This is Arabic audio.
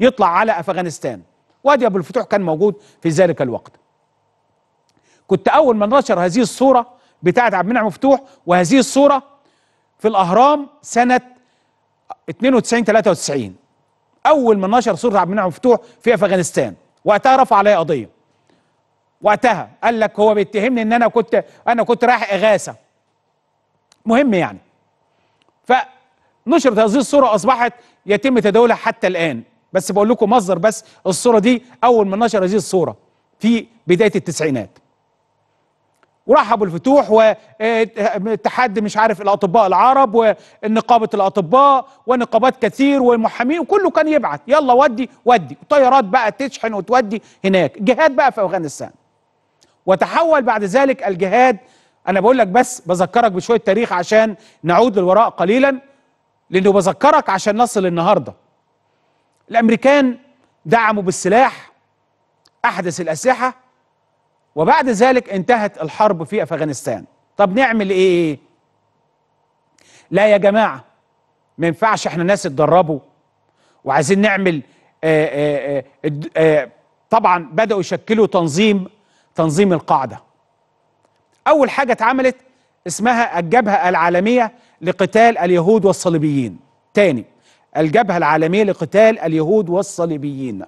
يطلع على افغانستان وادي ابو الفتوح كان موجود في ذلك الوقت كنت اول من نشر هذه الصوره بتاعه عبد المنعم مفتوح وهذه الصوره في الاهرام سنه 92 93 اول من نشر صوره عبد المنعم مفتوح في افغانستان وقتها رفع عليا قضيه وقتها قال لك هو بيتهمني ان انا كنت انا كنت رايح اغاثه مهم يعني فنشرت هذه الصوره اصبحت يتم تداولها حتى الان بس بقول لكم مصدر بس الصوره دي اول ما نشر هذه الصوره في بدايه التسعينات ورحبوا الفتوح واتحاد إيه، مش عارف الاطباء العرب ونقابه الاطباء ونقابات كثير والمحامين وكله كان يبعت يلا ودي ودي طيارات بقى تشحن وتودي هناك جهاد بقى في افغانستان وتحول بعد ذلك الجهاد انا بقول لك بس بذكرك بشويه تاريخ عشان نعود للوراء قليلا لانه بذكرك عشان نصل النهارده الامريكان دعموا بالسلاح احدث الاسلحه وبعد ذلك انتهت الحرب في افغانستان طب نعمل ايه لا يا جماعه ما ينفعش احنا ناس اتدربوا وعايزين نعمل آآ آه، آآ آه، آه، طبعا بداوا يشكلوا تنظيم تنظيم القاعده اول حاجه اتعملت اسمها الجبهه العالميه لقتال اليهود والصليبيين تاني الجبهة العالمية لقتال اليهود والصليبيين